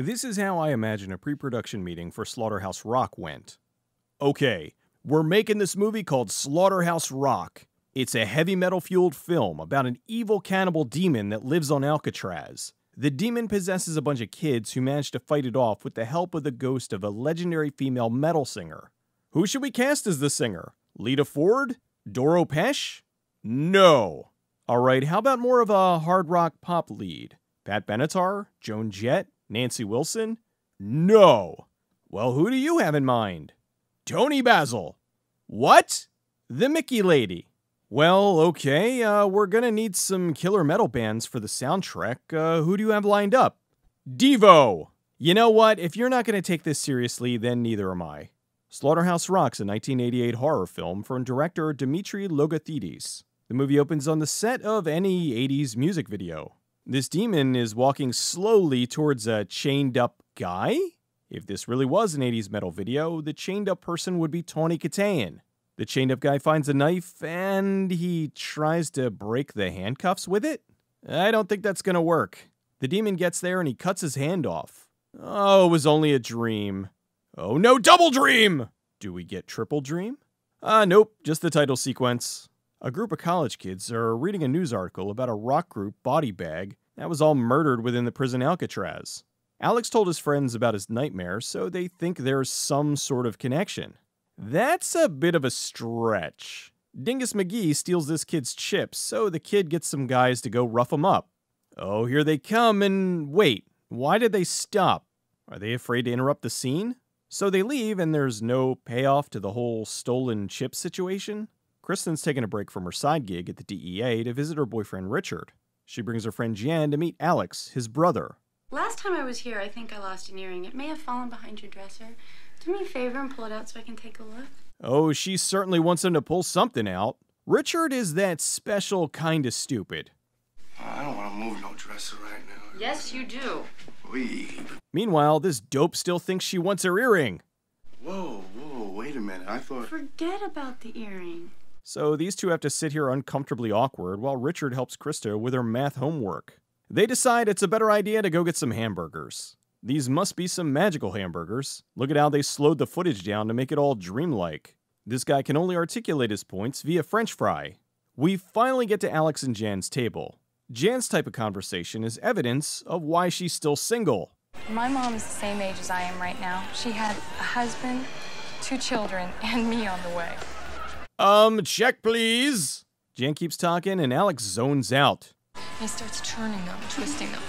This is how I imagine a pre production meeting for Slaughterhouse Rock went. Okay, we're making this movie called Slaughterhouse Rock. It's a heavy metal fueled film about an evil cannibal demon that lives on Alcatraz. The demon possesses a bunch of kids who manage to fight it off with the help of the ghost of a legendary female metal singer. Who should we cast as the singer? Lita Ford? Doro Pesh? No. All right, how about more of a hard rock pop lead? Pat Benatar? Joan Jett? Nancy Wilson? No. Well, who do you have in mind? Tony Basil. What? The Mickey Lady. Well, okay, uh, we're gonna need some killer metal bands for the soundtrack. Uh, who do you have lined up? Devo! You know what? If you're not gonna take this seriously, then neither am I. Slaughterhouse Rock's a 1988 horror film from director Dimitri Logothetis. The movie opens on the set of any 80s music video. This demon is walking slowly towards a chained up guy? If this really was an 80s metal video, the chained up person would be Tawny Katayan. The chained up guy finds a knife and he tries to break the handcuffs with it? I don't think that's gonna work. The demon gets there and he cuts his hand off. Oh, it was only a dream. Oh no, double dream! Do we get triple dream? Ah, uh, nope, just the title sequence. A group of college kids are reading a news article about a rock group, Body Bag, that was all murdered within the prison Alcatraz. Alex told his friends about his nightmare, so they think there's some sort of connection. That's a bit of a stretch. Dingus McGee steals this kid's chips, so the kid gets some guys to go rough him up. Oh, here they come, and wait, why did they stop? Are they afraid to interrupt the scene? So they leave, and there's no payoff to the whole stolen chip situation? Kristen's taking a break from her side gig at the DEA to visit her boyfriend Richard. She brings her friend Jian to meet Alex, his brother. Last time I was here, I think I lost an earring. It may have fallen behind your dresser. Do me a favor and pull it out so I can take a look. Oh, she certainly wants him to pull something out. Richard is that special kind of stupid. I don't want to move no dresser right now. Yes, you do. Meanwhile, this dope still thinks she wants her earring. Whoa, whoa, wait a minute. I thought. Forget about the earring. So these two have to sit here uncomfortably awkward while Richard helps Krista with her math homework. They decide it's a better idea to go get some hamburgers. These must be some magical hamburgers. Look at how they slowed the footage down to make it all dreamlike. This guy can only articulate his points via french fry. We finally get to Alex and Jan's table. Jan's type of conversation is evidence of why she's still single. My mom is the same age as I am right now. She had a husband, two children, and me on the way. Um, check please. Jan keeps talking and Alex zones out. He starts turning them, twisting them,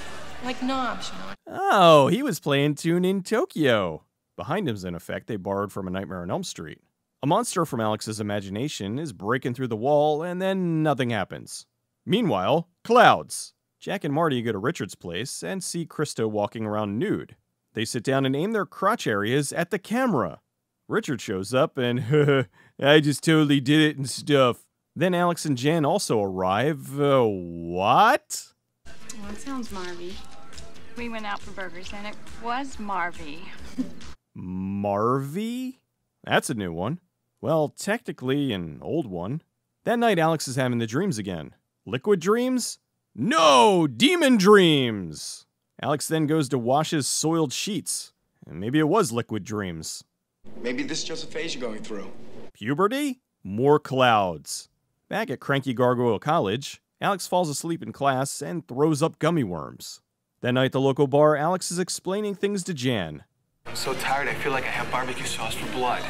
like knobs, you know. Oh, he was playing Tune in Tokyo. Behind him's an effect they borrowed from A Nightmare on Elm Street. A monster from Alex's imagination is breaking through the wall, and then nothing happens. Meanwhile, clouds. Jack and Marty go to Richard's place and see Krista walking around nude. They sit down and aim their crotch areas at the camera. Richard shows up and I just totally did it and stuff. Then Alex and Jen also arrive. Uh, what? Well, that sounds Marvy. We went out for burgers and it was Marvy. Marvy? That's a new one. Well, technically, an old one. That night, Alex is having the dreams again. Liquid dreams? No! Demon dreams! Alex then goes to wash his soiled sheets. maybe it was liquid dreams. Maybe this is just a phase you're going through. Puberty? More clouds. Back at Cranky Gargoyle College, Alex falls asleep in class and throws up gummy worms. That night at the local bar, Alex is explaining things to Jan. I'm so tired, I feel like I have barbecue sauce for blood.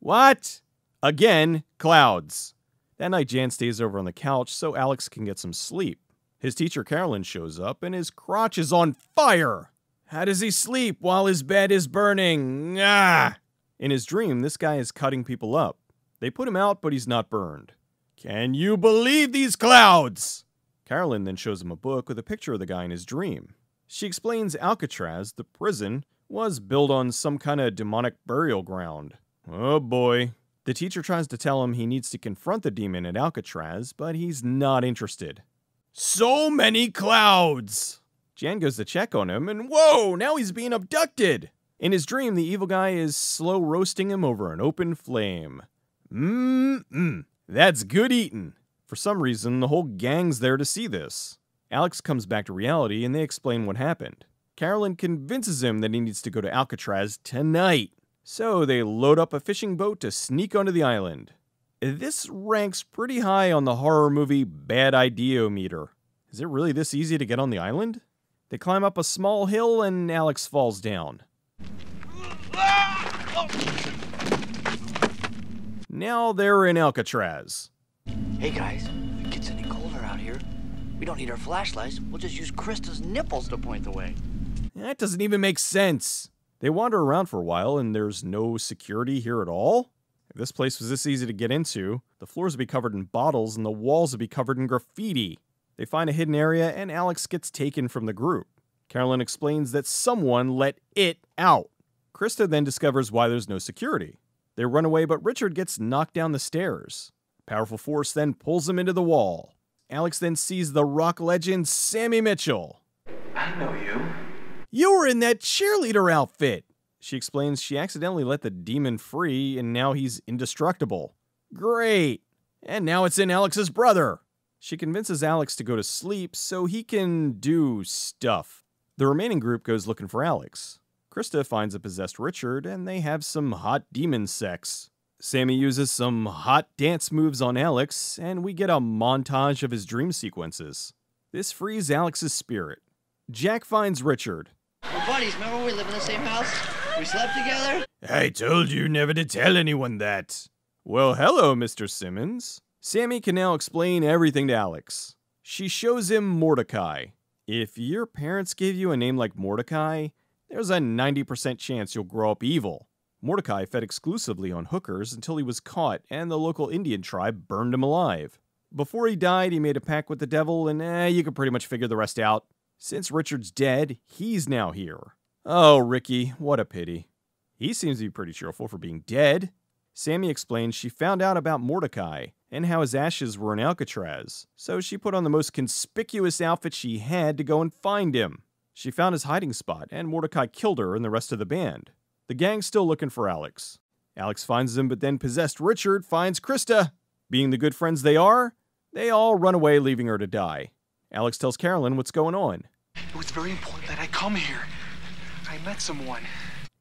What? Again, clouds. That night, Jan stays over on the couch so Alex can get some sleep. His teacher, Carolyn, shows up and his crotch is on fire. How does he sleep while his bed is burning? Ah! In his dream, this guy is cutting people up. They put him out, but he's not burned. Can you believe these clouds? Carolyn then shows him a book with a picture of the guy in his dream. She explains Alcatraz, the prison, was built on some kind of demonic burial ground. Oh boy. The teacher tries to tell him he needs to confront the demon at Alcatraz, but he's not interested. So many clouds! Jan goes to check on him, and whoa, now he's being abducted! In his dream, the evil guy is slow roasting him over an open flame. Mmm, that's good eating. For some reason, the whole gang's there to see this. Alex comes back to reality and they explain what happened. Carolyn convinces him that he needs to go to Alcatraz tonight. So they load up a fishing boat to sneak onto the island. This ranks pretty high on the horror movie bad idea meter. Is it really this easy to get on the island? They climb up a small hill and Alex falls down. Oh, now they're in Alcatraz. Hey guys, if it gets any colder out here, we don't need our flashlights. We'll just use Krista's nipples to point the way. That doesn't even make sense. They wander around for a while and there's no security here at all. If this place was this easy to get into, the floors would be covered in bottles and the walls would be covered in graffiti. They find a hidden area and Alex gets taken from the group. Carolyn explains that someone let it out. Krista then discovers why there's no security. They run away, but Richard gets knocked down the stairs. Powerful force then pulls him into the wall. Alex then sees the rock legend Sammy Mitchell. I know you. You were in that cheerleader outfit. She explains she accidentally let the demon free and now he's indestructible. Great. And now it's in Alex's brother. She convinces Alex to go to sleep so he can do stuff. The remaining group goes looking for Alex. Krista finds a possessed Richard, and they have some hot demon sex. Sammy uses some hot dance moves on Alex, and we get a montage of his dream sequences. This frees Alex's spirit. Jack finds Richard. We're buddies, remember we live in the same house? We slept together? I told you never to tell anyone that. Well, hello, Mr. Simmons. Sammy can now explain everything to Alex. She shows him Mordecai. If your parents gave you a name like Mordecai, there's a 90% chance you'll grow up evil. Mordecai fed exclusively on hookers until he was caught and the local Indian tribe burned him alive. Before he died, he made a pact with the devil, and eh, you can pretty much figure the rest out. Since Richard's dead, he's now here. Oh, Ricky, what a pity. He seems to be pretty cheerful for being dead. Sammy explains she found out about Mordecai and how his ashes were in Alcatraz, so she put on the most conspicuous outfit she had to go and find him. She found his hiding spot, and Mordecai killed her and the rest of the band. The gang's still looking for Alex. Alex finds them, but then possessed Richard finds Krista. Being the good friends they are, they all run away, leaving her to die. Alex tells Carolyn what's going on. It was very important that I come here. I met someone.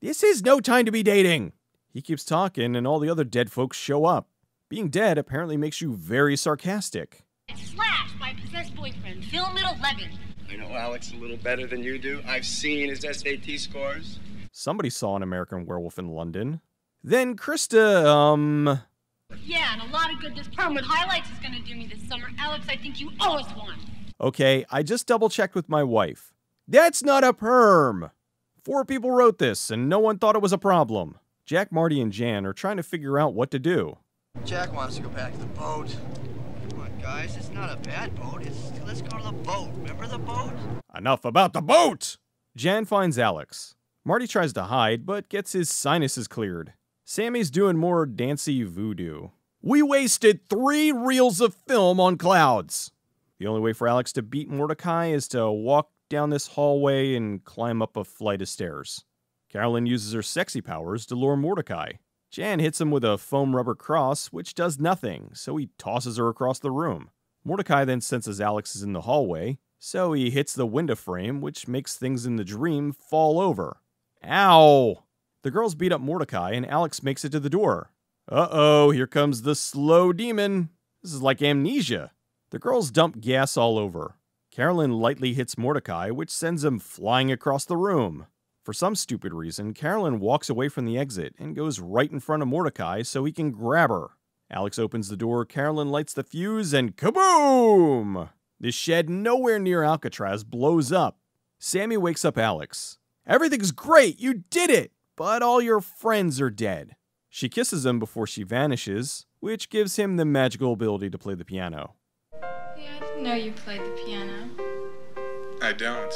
This is no time to be dating. He keeps talking, and all the other dead folks show up. Being dead apparently makes you very sarcastic. Slash my possessed boyfriend, Phil Middle Levin. I know Alex a little better than you do. I've seen his SAT scores. Somebody saw an American werewolf in London. Then Krista, um. Yeah, and a lot of good this perm with highlights is going to do me this summer. Alex, I think you owe us one. Okay, I just double checked with my wife. That's not a perm! Four people wrote this, and no one thought it was a problem. Jack, Marty, and Jan are trying to figure out what to do. Jack wants to go back to the boat guys. It's not a bad boat. It's let's go to the boat. Remember the boat? Enough about the boat! Jan finds Alex. Marty tries to hide, but gets his sinuses cleared. Sammy's doing more dancy voodoo. We wasted three reels of film on clouds! The only way for Alex to beat Mordecai is to walk down this hallway and climb up a flight of stairs. Carolyn uses her sexy powers to lure Mordecai. Jan hits him with a foam rubber cross, which does nothing, so he tosses her across the room. Mordecai then senses Alex is in the hallway, so he hits the window frame, which makes things in the dream fall over. Ow! The girls beat up Mordecai, and Alex makes it to the door. Uh oh, here comes the slow demon. This is like amnesia. The girls dump gas all over. Carolyn lightly hits Mordecai, which sends him flying across the room. For some stupid reason, Carolyn walks away from the exit and goes right in front of Mordecai so he can grab her. Alex opens the door, Carolyn lights the fuse, and kaboom! The shed nowhere near Alcatraz blows up. Sammy wakes up Alex. Everything's great, you did it! But all your friends are dead. She kisses him before she vanishes, which gives him the magical ability to play the piano. Yeah, I didn't know you played the piano. I don't.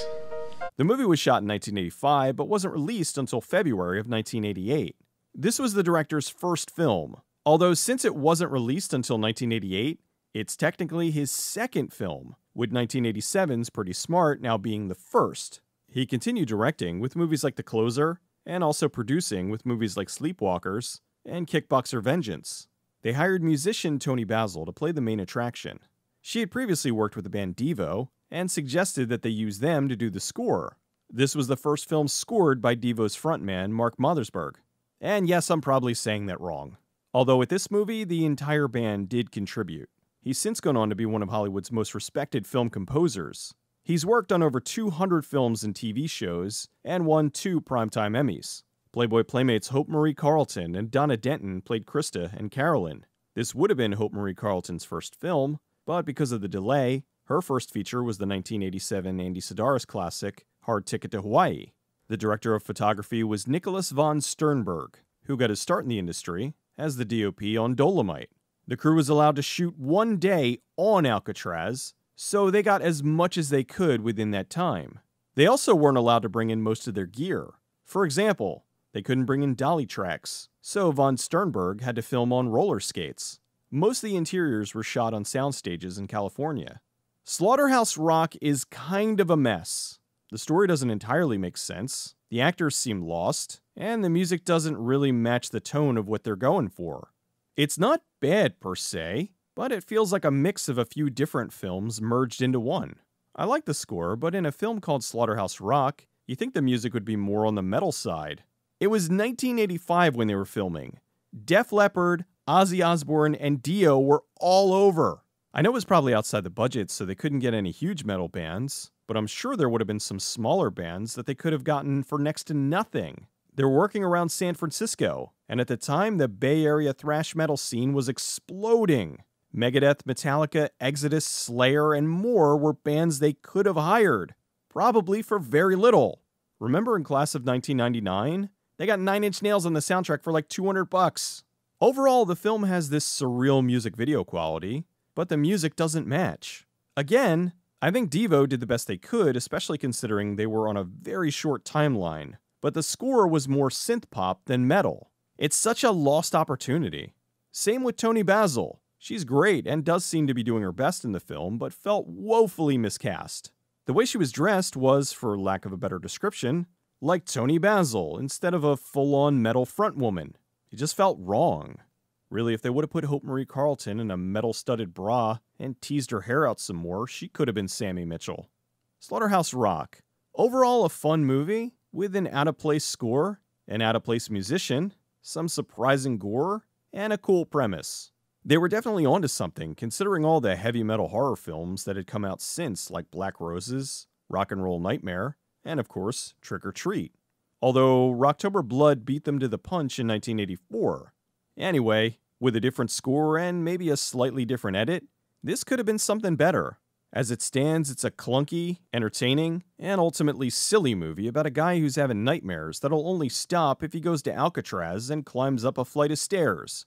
The movie was shot in 1985 but wasn't released until February of 1988. This was the director's first film, although since it wasn't released until 1988, it's technically his second film, with 1987's Pretty Smart now being the first. He continued directing with movies like The Closer, and also producing with movies like Sleepwalkers and Kickboxer Vengeance. They hired musician Tony Basil to play the main attraction. She had previously worked with the band Devo and suggested that they use them to do the score. This was the first film scored by Devo's frontman, Mark Mothersberg. And yes, I'm probably saying that wrong. Although with this movie, the entire band did contribute. He's since gone on to be one of Hollywood's most respected film composers. He's worked on over 200 films and TV shows, and won two Primetime Emmys. Playboy Playmates Hope Marie Carlton and Donna Denton played Krista and Carolyn. This would have been Hope Marie Carlton's first film, but because of the delay, her first feature was the 1987 Andy Sidaris classic, Hard Ticket to Hawaii. The director of photography was Nicholas von Sternberg, who got his start in the industry as the DOP on Dolomite. The crew was allowed to shoot one day on Alcatraz, so they got as much as they could within that time. They also weren't allowed to bring in most of their gear. For example, they couldn't bring in dolly tracks, so von Sternberg had to film on roller skates. Most of the interiors were shot on sound stages in California. Slaughterhouse Rock is kind of a mess. The story doesn't entirely make sense, the actors seem lost, and the music doesn't really match the tone of what they're going for. It's not bad per se, but it feels like a mix of a few different films merged into one. I like the score, but in a film called Slaughterhouse Rock, you think the music would be more on the metal side. It was 1985 when they were filming. Def Leppard, Ozzy Osbourne, and Dio were all over. I know it was probably outside the budget, so they couldn't get any huge metal bands, but I'm sure there would have been some smaller bands that they could have gotten for next to nothing. They're working around San Francisco, and at the time, the Bay Area thrash metal scene was exploding. Megadeth, Metallica, Exodus, Slayer, and more were bands they could have hired, probably for very little. Remember in class of 1999? They got 9 Inch Nails on the soundtrack for like 200 bucks. Overall, the film has this surreal music video quality, but the music doesn't match. Again, I think Devo did the best they could, especially considering they were on a very short timeline, but the score was more synth pop than metal. It's such a lost opportunity. Same with Tony Basil. She's great and does seem to be doing her best in the film, but felt woefully miscast. The way she was dressed was, for lack of a better description, like Tony Basil instead of a full on metal frontwoman. It just felt wrong. Really, if they would have put Hope Marie Carlton in a metal studded bra and teased her hair out some more, she could have been Sammy Mitchell. Slaughterhouse Rock. Overall, a fun movie with an out of place score, an out of place musician, some surprising gore, and a cool premise. They were definitely onto something, considering all the heavy metal horror films that had come out since, like Black Roses, Rock and Roll Nightmare, and of course, Trick or Treat. Although Rocktober Blood beat them to the punch in 1984. Anyway, with a different score and maybe a slightly different edit, this could have been something better. As it stands, it's a clunky, entertaining, and ultimately silly movie about a guy who's having nightmares that'll only stop if he goes to Alcatraz and climbs up a flight of stairs.